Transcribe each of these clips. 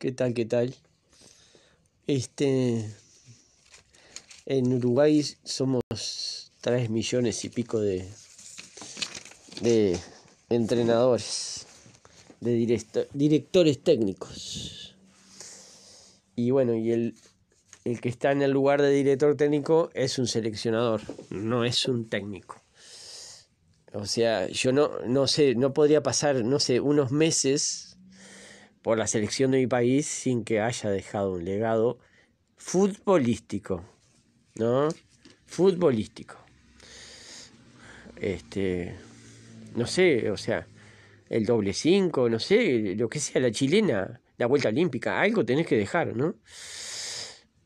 ¿Qué tal? ¿Qué tal? Este. En Uruguay somos tres millones y pico de, de entrenadores, de directores técnicos. Y bueno, y el, que está en el lugar de director técnico es un seleccionador, no es un técnico. O sea, yo no, no sé, no podría pasar, no sé, unos meses por la selección de mi país sin que haya dejado un legado futbolístico, ¿no? Futbolístico. Este, no sé, o sea, el doble cinco, no sé, lo que sea, la chilena, la vuelta olímpica, algo tenés que dejar, ¿no?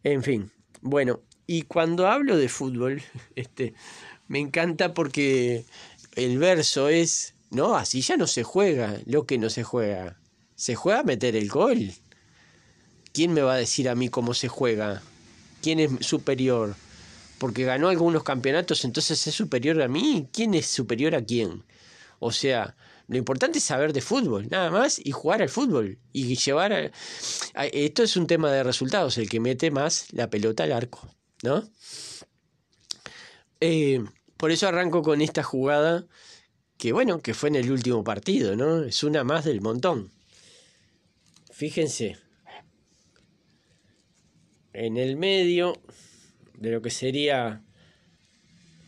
En fin, bueno, y cuando hablo de fútbol, este, me encanta porque el verso es, no, así ya no se juega lo que no se juega. Se juega a meter el gol. ¿Quién me va a decir a mí cómo se juega? ¿Quién es superior? Porque ganó algunos campeonatos, entonces es superior a mí. ¿Quién es superior a quién? O sea, lo importante es saber de fútbol, nada más, y jugar al fútbol. Y llevar. Esto es un tema de resultados, el que mete más la pelota al arco, ¿no? Eh, por eso arranco con esta jugada que, bueno, que fue en el último partido, ¿no? Es una más del montón. Fíjense, en el medio de lo que sería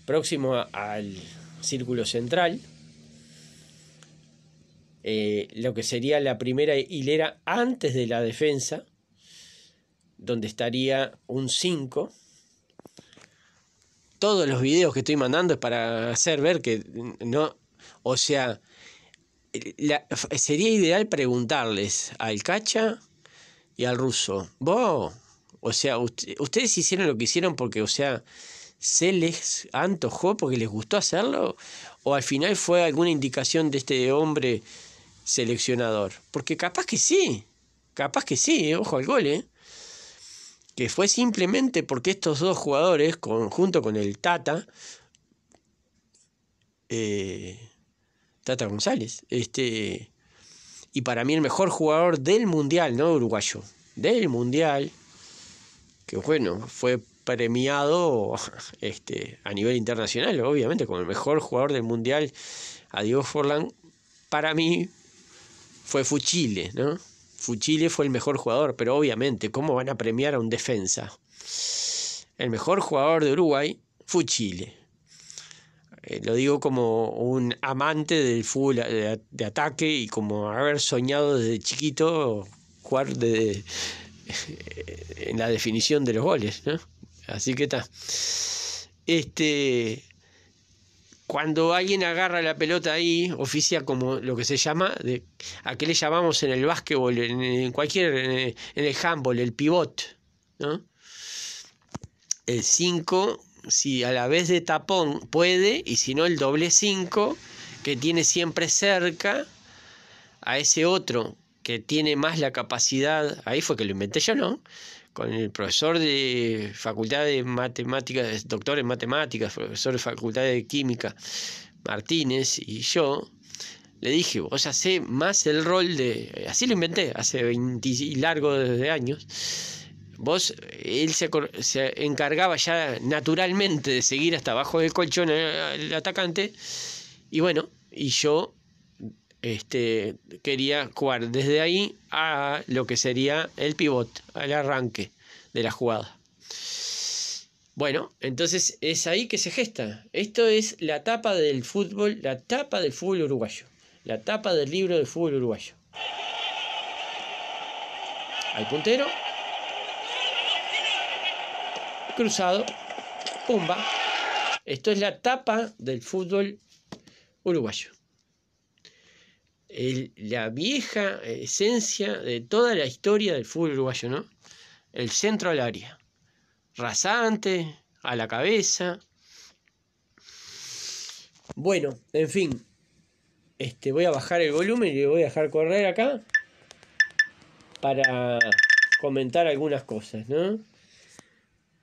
próximo al círculo central, eh, lo que sería la primera hilera antes de la defensa, donde estaría un 5. Todos los videos que estoy mandando es para hacer ver que no, o sea, sería ideal preguntarles al Cacha y al ruso, vos, o sea, ustedes hicieron lo que hicieron porque, o sea, se les antojó porque les gustó hacerlo, o al final fue alguna indicación de este hombre seleccionador, porque capaz que sí, capaz que sí, eh, ojo al gol, eh. que fue simplemente porque estos dos jugadores, junto con el Tata, eh, Tata González. Este, y para mí el mejor jugador del Mundial, no uruguayo, del Mundial, que bueno, fue premiado este, a nivel internacional, obviamente, como el mejor jugador del Mundial a Diego Forlán, para mí fue Fuchile, ¿no? Fuchile fue el mejor jugador, pero obviamente, ¿cómo van a premiar a un defensa? El mejor jugador de Uruguay, Fuchile. Eh, lo digo como un amante del fútbol de, ataque y como haber soñado desde chiquito jugar de, en la definición de los goles. ¿no? Así que está. Este, cuando alguien agarra la pelota ahí, oficia como lo que se llama, de, a qué le llamamos en el básquetbol, en, cualquier, en el, en el handball, el pivot, ¿no? El 5 si a la vez de tapón puede, y si no el doble 5, que tiene siempre cerca a ese otro que tiene más la capacidad, ahí fue que lo inventé yo, ¿no? Con el profesor de Facultad de Matemáticas, doctor en Matemáticas, profesor de Facultad de Química, Martínez y yo, le dije, vos sé más el rol de, así lo inventé, hace 20 y largo de años, Vos, él se, se, encargaba ya naturalmente de seguir hasta abajo del colchón el atacante. Y bueno, y yo este, quería jugar desde ahí a lo que sería el pivot, al arranque de la jugada. Bueno, entonces es ahí que se gesta. Esto es la tapa del fútbol, la tapa del fútbol uruguayo, la tapa del libro del fútbol uruguayo. Al puntero, cruzado, pumba. Esto es la tapa del fútbol uruguayo. la vieja esencia de toda la historia del fútbol uruguayo, ¿no? El centro al área. Rasante, a la cabeza. Bueno, en fin. Este, voy a bajar el volumen y le voy a dejar correr acá para comentar algunas cosas, ¿no?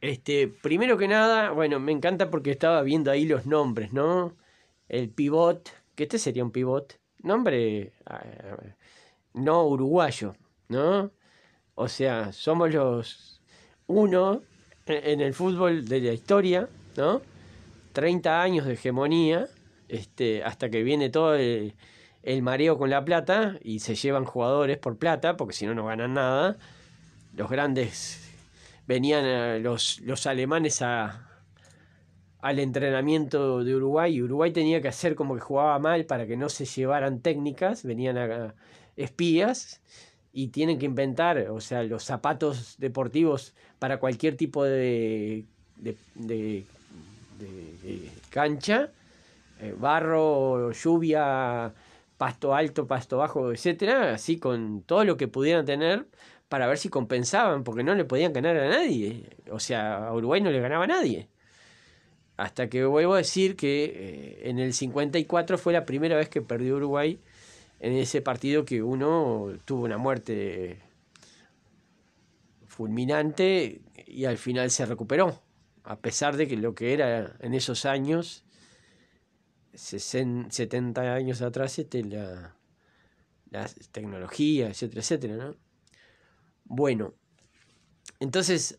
Este, primero que nada, bueno, me encanta porque estaba viendo ahí los nombres, ¿no? El pivot, que este sería un pivot, nombre ah, no uruguayo, ¿no? O sea, somos los uno en el fútbol de la historia, ¿no? 30 años de hegemonía, este, hasta que viene todo el, el mareo con la plata y se llevan jugadores por plata, porque si no, no ganan nada. Los grandes venían eh, los, los alemanes a, al entrenamiento de Uruguay y Uruguay tenía que hacer como que jugaba mal para que no se llevaran técnicas, venían a espías y tienen que inventar, o sea, los zapatos deportivos para cualquier tipo de, de, de, cancha, eh, barro, lluvia, pasto alto, pasto bajo, etcétera, así con todo lo que pudieran tener para ver si compensaban, porque no le podían ganar a nadie. O sea, a Uruguay no le ganaba a nadie. Hasta que vuelvo a decir que eh, en el 54 fue la primera vez que perdió Uruguay en ese partido que uno tuvo una muerte fulminante y al final se recuperó, a pesar de que lo que era en esos años, 70 años atrás, este, la, la tecnología, etcétera, etcétera, ¿no? bueno. Entonces,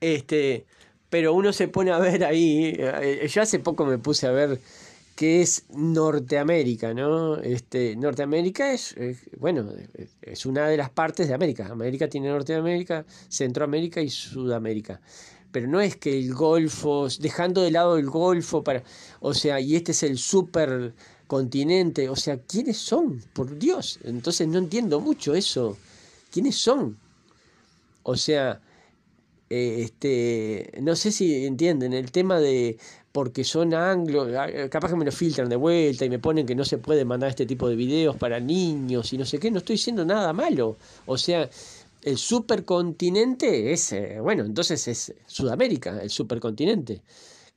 este, pero uno se pone a ver ahí, eh, eh, yo hace poco me puse a ver qué es Norteamérica, ¿no? Este, Norteamérica es, bueno, es una de las partes de América. América tiene Norteamérica, Centroamérica y Sudamérica. Pero no es que el Golfo, dejando de lado el Golfo para, o sea, y este es el super continente, o sea, ¿quiénes son? Por Dios, entonces no entiendo mucho eso. ¿Quiénes son? O sea, eh, este, no sé si entienden el tema de porque son anglos, ah, eh, capaz que me lo filtran de vuelta y me ponen que no se puede mandar este tipo de videos para niños y no sé qué, no estoy diciendo nada malo. O sea, el supercontinente es, eh, bueno, entonces es Sudamérica, el supercontinente,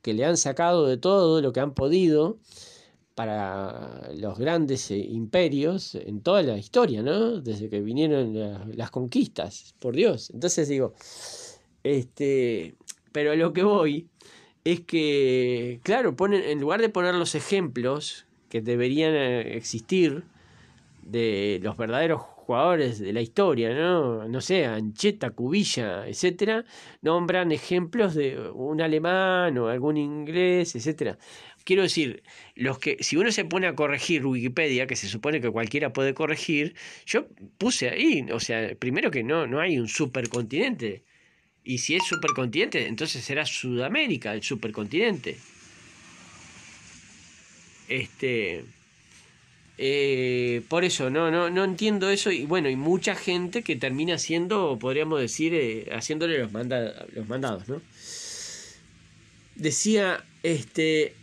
que le han sacado de todo lo que han podido para los grandes eh, imperios en toda la historia, ¿no? Desde que vinieron las conquistas, por Dios. Entonces digo, este, pero lo que voy es que, claro, ponen, en lugar de poner los ejemplos que deberían eh, existir de los verdaderos jugadores de la historia, ¿no? No sé, Ancheta, Cubilla, etcétera, nombran ejemplos de un alemán o algún inglés, etcétera quiero decir, los que, si uno se pone a corregir Wikipedia, que se supone que cualquiera puede corregir, yo puse ahí, o sea, primero que no, no hay un supercontinente. Y si es supercontinente, entonces será Sudamérica el supercontinente. Este. Eh, por eso, no, no, no entiendo eso. Y bueno, y mucha gente que termina haciendo, podríamos decir, eh, haciéndole los, los mandados, ¿no? Decía, este,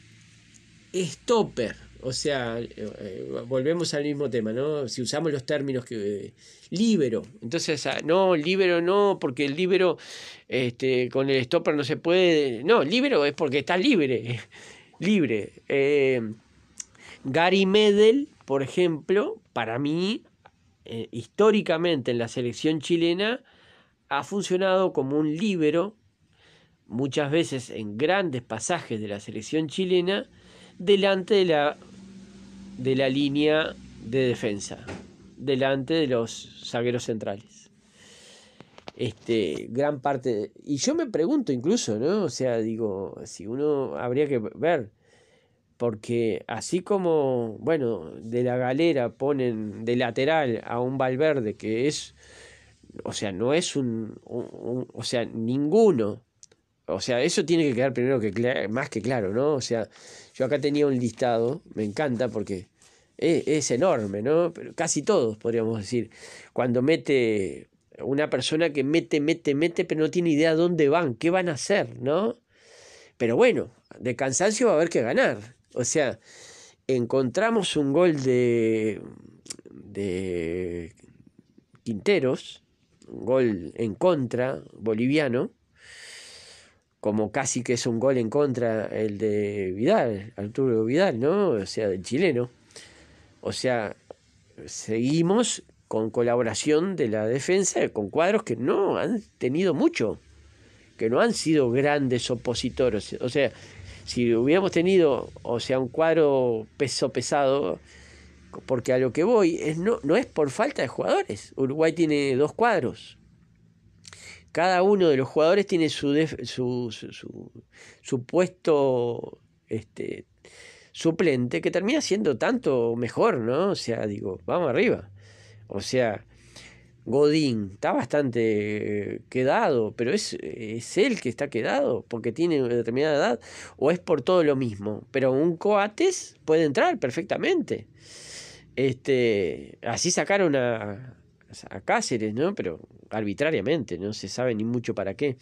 stopper. O sea, eh, eh, volvemos al mismo tema, ¿no? Si usamos los términos que... Eh, libero. Entonces, ah, no, libero no, porque el libero este, con el stopper no se puede... No, libero es porque está libre. libre. Gary Medel, por ejemplo, para mí, históricamente en la selección chilena, ha funcionado como un libero muchas veces en grandes pasajes de la selección chilena delante de la, de la línea de defensa, delante de los zagueros centrales. Este, gran parte. y yo me pregunto incluso, ¿no? O sea, digo, si uno habría que ver, porque así como, bueno, de la galera ponen de lateral a un Valverde que es, o sea, no es un o sea, ninguno o sea, eso tiene que quedar primero que más que claro, ¿no? O sea, yo acá tenía un listado, me encanta porque es, enorme, ¿no? Pero casi todos, podríamos decir. Cuando mete una persona que mete, mete, mete, pero no tiene idea dónde van, qué van a hacer, ¿no? Pero bueno, de cansancio va a haber que ganar. O sea, encontramos un gol de, de Quinteros, un gol en contra boliviano, como casi que es un gol en contra el de Vidal, Arturo Vidal, ¿no? O sea, del chileno. O sea, seguimos con colaboración de la defensa, con cuadros que no han tenido mucho, que no han sido grandes opositores. O sea, si hubiéramos tenido, o sea, un cuadro peso pesado, porque a lo que voy es no, no es por falta de jugadores. Uruguay tiene dos cuadros cada uno de los jugadores tiene su, su, puesto este, suplente que termina siendo tanto mejor, ¿no? O sea, digo, vamos arriba. O sea, Godín está bastante eh, quedado, pero es, es él que está quedado porque tiene una determinada edad o es por todo lo mismo. Pero un Coates puede entrar perfectamente. Este, así sacaron a, a Cáceres, ¿no? Pero arbitrariamente, no se sabe ni mucho para qué.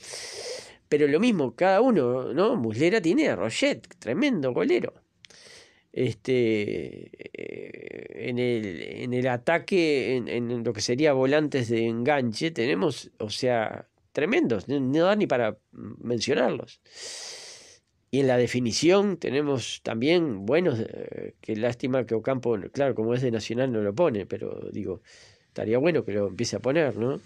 Pero lo mismo, cada uno, ¿no? Muslera tiene a Roget, tremendo golero. Este, eh, en, el, en, el, ataque, en, lo que sería volantes de enganche, tenemos, o sea, tremendos, no, da ni para mencionarlos. Y en la definición tenemos también buenos, eh, que lástima que Ocampo, claro, como es de Nacional no lo pone, pero digo, estaría bueno que lo empiece a poner, ¿no?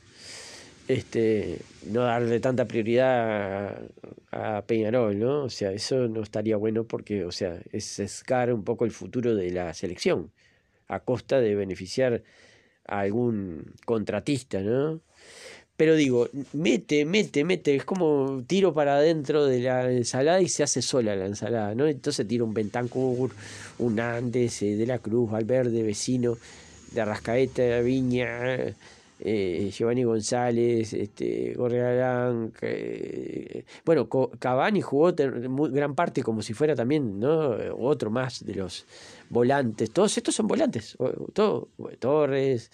este, no darle tanta prioridad a, Peñarol, ¿no? O sea, eso no estaría bueno porque, o sea, es sesgar un poco el futuro de la selección a costa de beneficiar a algún contratista, ¿no? Pero digo, mete, mete, mete, es como tiro para adentro de la ensalada y se hace sola la ensalada, ¿no? Entonces tiro un Bentancur, un Andes, eh, de la Cruz, Valverde, vecino, de Arrascaeta, Viña, eh, Giovanni González, este, Gorriarán, bueno, Cavani jugó gran parte como si fuera también ¿no? otro más de los volantes, todos estos son volantes, todo, Torres,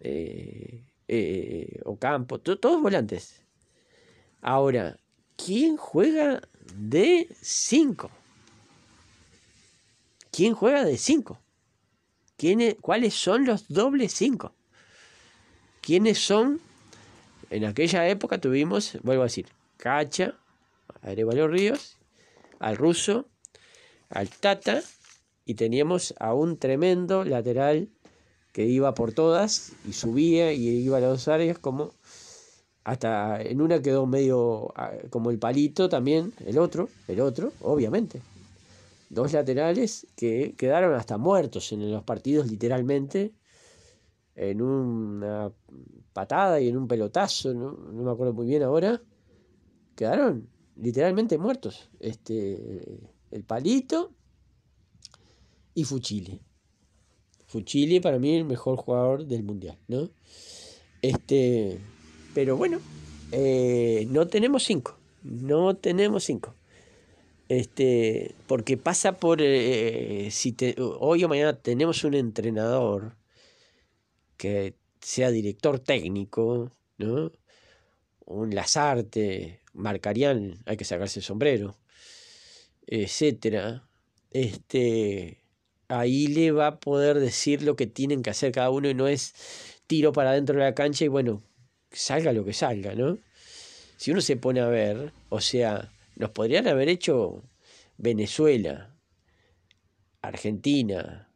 eh, eh Ocampo, todos volantes. Ahora, ¿quién juega de 5? ¿Quién juega de 5? ¿Cuáles son los dobles 5? ¿Quiénes son? En aquella época tuvimos, vuelvo a decir, Cacha, Arevalo Ríos, al ruso, al Tata, y teníamos a un tremendo lateral que iba por todas y subía y iba a las dos áreas como hasta en una quedó medio ah, como el palito también, el otro, el otro, obviamente. Dos laterales que quedaron hasta muertos en los partidos literalmente en una patada y en un pelotazo, no, me acuerdo muy bien ahora, quedaron literalmente muertos. Este, el palito y Fuchile. Fuchile para mí el mejor jugador del mundial, ¿no? Este, pero bueno, eh, no tenemos cinco, no tenemos cinco. Este, porque pasa por eh, si hoy o mañana tenemos un entrenador que sea director técnico, ¿no? Un Lazarte, marcarían, hay que sacarse el sombrero, etcétera. Este, ahí le va a poder decir lo que tienen que hacer cada uno y no es tiro para dentro de la cancha y bueno, salga lo que salga, ¿no? Si uno se pone a ver, o sea, nos podrían haber hecho Venezuela, Argentina,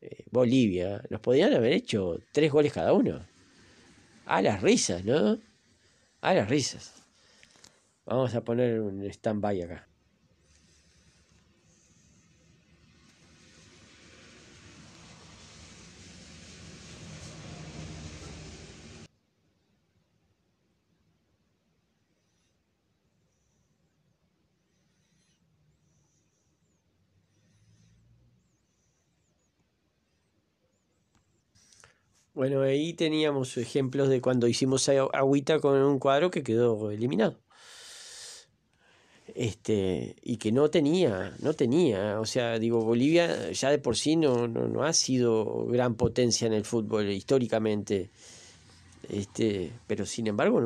eh, Bolivia, nos podían haber hecho tres goles cada uno. A las risas, ¿no? A las risas. Vamos a poner un stand-by acá. Bueno, ahí teníamos ejemplos de cuando hicimos agüita con un cuadro que quedó eliminado. Este, y que no tenía, no tenía. O sea, digo, Bolivia ya de por sí no, no, ha sido gran potencia en el fútbol históricamente. Este, pero sin embargo,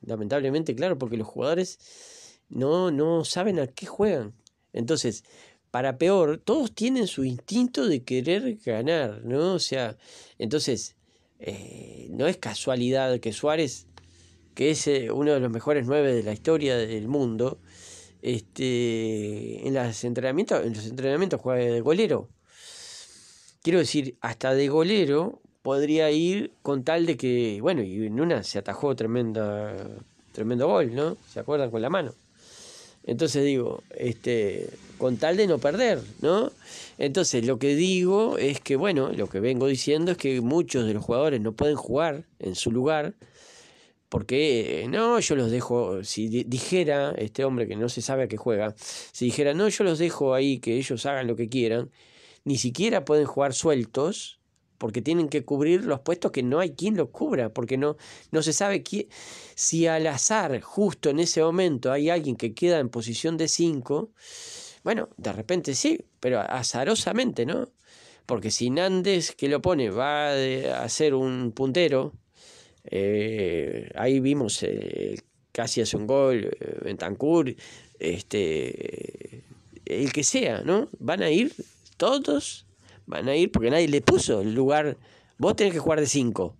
lamentablemente, claro, porque los jugadores no, no saben a qué juegan. Entonces, para peor, todos tienen su instinto de querer ganar, ¿no? O sea, entonces, eh, no es casualidad que Suárez, que es eh, uno de los mejores nueve de la historia del mundo, este, en, entrenamientos, en los entrenamientos juega de golero. Quiero decir, hasta de golero podría ir con tal de que, bueno, y en una se atajó tremenda, tremendo gol, ¿no? ¿Se acuerdan con la mano? Entonces digo, este, con tal de no perder, ¿no? Entonces lo que digo es que, bueno, lo que vengo diciendo es que muchos de los jugadores no pueden jugar en su lugar, porque eh, no, yo los dejo, si dijera este hombre que no se sabe a qué juega, si dijera, no, yo los dejo ahí, que ellos hagan lo que quieran, ni siquiera pueden jugar sueltos, porque tienen que cubrir los puestos que no hay quien los cubra, porque no, no se sabe quién. Si al azar, justo en ese momento, hay alguien que queda en posición de 5, bueno, de repente sí, pero azarosamente, ¿no? Porque si Nández, que lo pone, va a ser un puntero, eh, ahí vimos eh, casi hace un gol, eh, en Tancur. este, el que sea, ¿no? Van a ir todos Van a ir porque nadie le puso el lugar. Vos tenés que jugar de 5.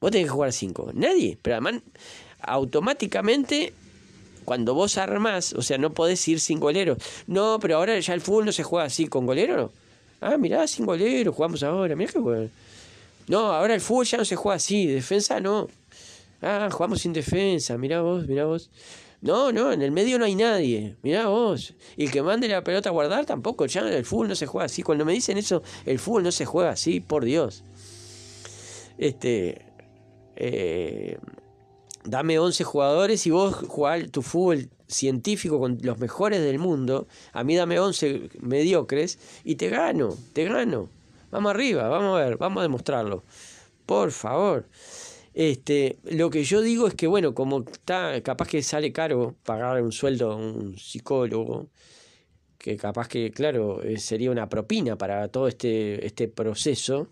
Vos tenés que jugar 5. Nadie. Pero además, automáticamente, cuando vos armás, o sea, no podés ir sin golero. No, pero ahora ya el fútbol no se juega así, con golero. Ah, mirá, sin golero, jugamos ahora. Mirá que bueno. No, ahora el fútbol ya no se juega así, defensa no. Ah, jugamos sin defensa, mirá vos, mirá vos. No, no, en el medio no hay nadie. Mirá vos. Y el que mande la pelota a guardar tampoco. Ya el fútbol no se juega así. Cuando me dicen eso, el fútbol no se juega así, por Dios. Este. Eh, dame 11 jugadores y vos jugás tu fútbol científico con los mejores del mundo. A mí dame 11 mediocres y te gano, te gano. Vamos arriba, vamos a ver, vamos a demostrarlo. Por favor. Este, lo que yo digo es que, bueno, como está, capaz que sale caro pagar un sueldo a un psicólogo, que capaz que, claro, eh, sería una propina para todo este, este proceso,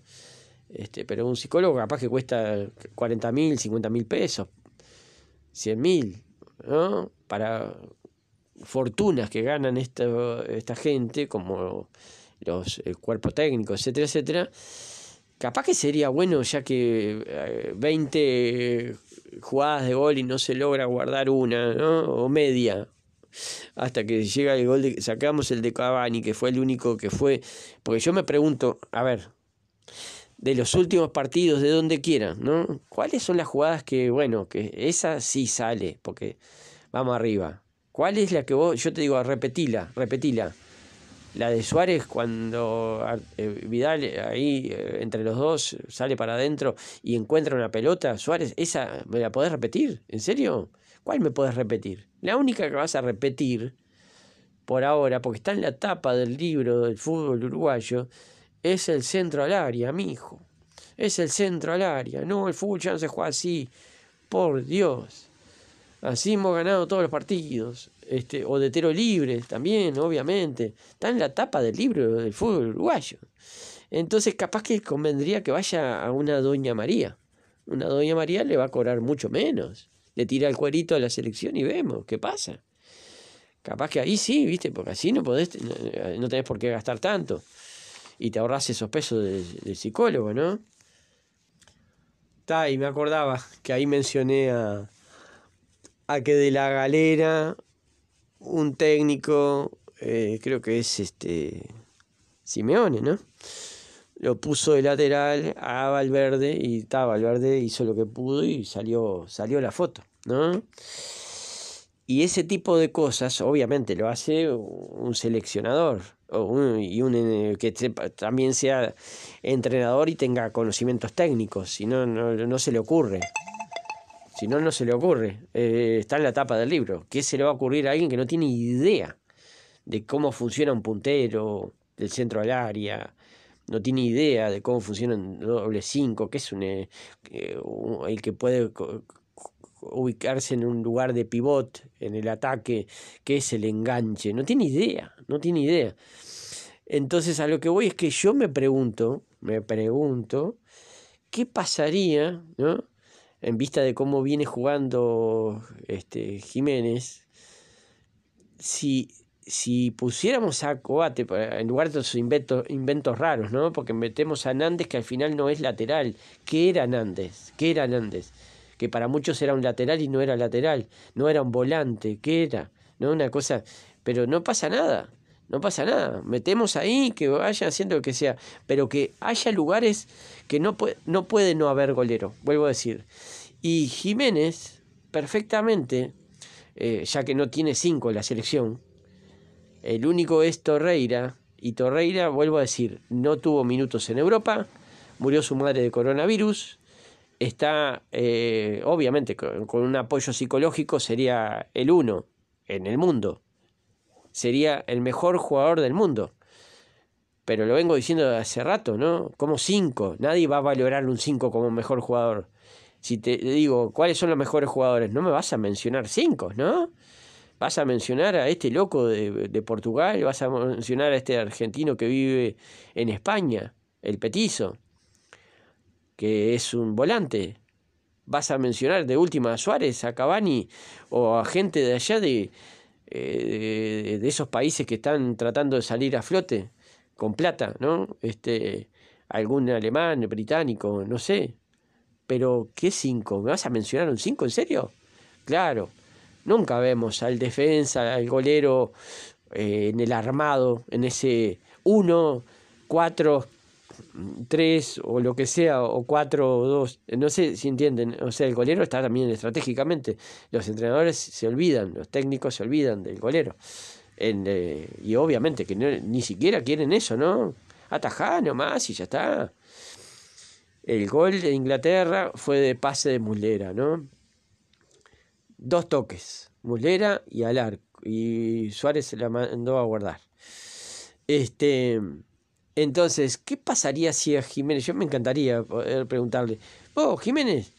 este, pero un psicólogo capaz que cuesta 40 mil, 50 mil pesos, 100 mil, ¿no? Para fortunas que ganan esta, gente, como los, el cuerpo técnico, etcétera, etcétera capaz que sería bueno ya que 20 eh, jugadas de gol y no se logra guardar una, ¿no? O media. Hasta que llega el gol de, sacamos el de Cavani, que fue el único que fue, porque yo me pregunto, a ver, de los últimos partidos de donde quieran, ¿no? ¿Cuáles son las jugadas que, bueno, que esa sí sale, porque vamos arriba. ¿Cuál es la que vos, yo te digo, repetila, repetila? La de Suárez cuando ah, eh, Vidal eh, ahí eh, entre los dos sale para adentro y encuentra una pelota, Suárez, esa me la podés repetir, ¿en serio? ¿Cuál me podés repetir? La única que vas a repetir por ahora, porque está en la tapa del libro del fútbol uruguayo, es el centro al área, mijo. Es el centro al área. No, el fútbol ya no se juega así. Por Dios. Así hemos ganado todos los partidos. Este, o de tero libre también, obviamente. Está en la tapa del libro del fútbol uruguayo. Entonces, capaz que convendría que vaya a una Doña María. Una Doña María le va a cobrar mucho menos. Le tira el cuerito a la selección y vemos qué pasa. Capaz que ahí sí, ¿viste? Porque así no podés, no, tenés por qué gastar tanto. Y te ahorras esos pesos del psicólogo, ¿no? Está... y me acordaba que ahí mencioné a, a que de la galera un técnico, eh, creo que es este Simeone, ¿no? Lo puso de lateral a Valverde y estaba Valverde hizo lo que pudo y salió, salió la foto, ¿no? Y ese tipo de cosas, obviamente, lo hace un seleccionador y un eh, que también sea entrenador y tenga conocimientos técnicos, si no, no se le ocurre. Si no, no se le ocurre. Eh, está en la tapa del libro. ¿Qué se le va a ocurrir a alguien que no tiene idea de cómo funciona un puntero, del centro al área? No tiene idea de cómo funciona un doble 5, que es un, eh, eh, el que puede ubicarse en un lugar de pivot, en el ataque, que es el enganche. No tiene idea, no tiene idea. Entonces a lo que voy es que yo me pregunto, me pregunto, ¿qué pasaría, ¿no? en vista de cómo viene jugando este, Jiménez, si, pusiéramos a Coate en lugar de sus inventos, raros, ¿no? Porque metemos a Nández que al final no es lateral. ¿Qué era Nández? ¿Qué era Nández? Que para muchos era un lateral y no era lateral, no era un volante, ¿qué era? ¿No? Una cosa, pero no pasa nada. No pasa nada, metemos ahí, que vaya haciendo lo que sea, pero que haya lugares que no puede no, puede no haber golero, vuelvo a decir. Y Jiménez, perfectamente, eh, ya que no tiene cinco en la selección, el único es Torreira, y Torreira, vuelvo a decir, no tuvo minutos en Europa, murió su madre de coronavirus, está, eh, obviamente, con un apoyo psicológico sería el uno en el mundo sería el mejor jugador del mundo. Pero lo vengo diciendo hace rato, ¿no? Como cinco? Nadie va a valorar un cinco como mejor jugador. Si te digo, ¿cuáles son los mejores jugadores? No me vas a mencionar cinco, ¿no? Vas a mencionar a este loco de, Portugal, vas a mencionar a este argentino que vive en España, el petizo, que es un volante, vas a mencionar de última a Suárez, a Cavani o a gente de allá de, eh, de esos países que están tratando de salir a flote con plata, ¿no? Este, algún alemán, británico, no sé. Pero, ¿qué cinco? ¿Me vas a mencionar un cinco en serio? Claro, nunca vemos al defensa, al golero eh, en el armado, en ese uno, cuatro, tres o lo que sea, o cuatro o dos, no sé si entienden, o sea, el golero está también estratégicamente, los entrenadores se olvidan, los técnicos se olvidan del golero, eh, y obviamente que ni siquiera quieren eso, ¿no? Atajá nomás y ya está. El gol de Inglaterra fue de pase de Mulera, ¿no? Dos toques, Mulera y al arco, y Suárez se la mandó a guardar. Este entonces, ¿qué pasaría si a Jiménez? Yo me encantaría poder preguntarle, oh, Jiménez,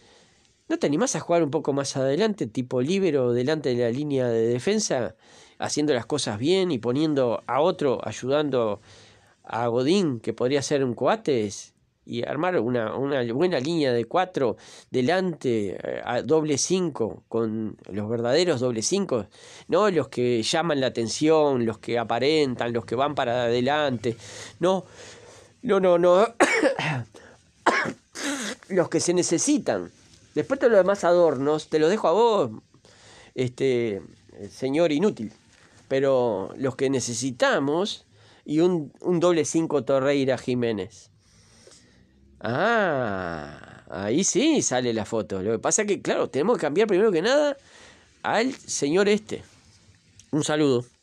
¿no te animás a jugar un poco más adelante, tipo libero, delante de la línea de defensa, haciendo las cosas bien y poniendo a otro, ayudando a Godín, que podría ser un coates? y armar una, buena línea de cuatro delante eh, a doble cinco con los verdaderos doble cinco, no los que llaman la atención, los que aparentan, los que van para adelante, no, no, no, no, los que se necesitan. Después de los demás adornos, te los dejo a vos, este señor inútil. Pero los que necesitamos y un, un doble cinco Torreira Jiménez. Ah, ahí sí sale la foto. Lo que pasa es que, claro, tenemos que cambiar primero que nada al señor este. Un saludo.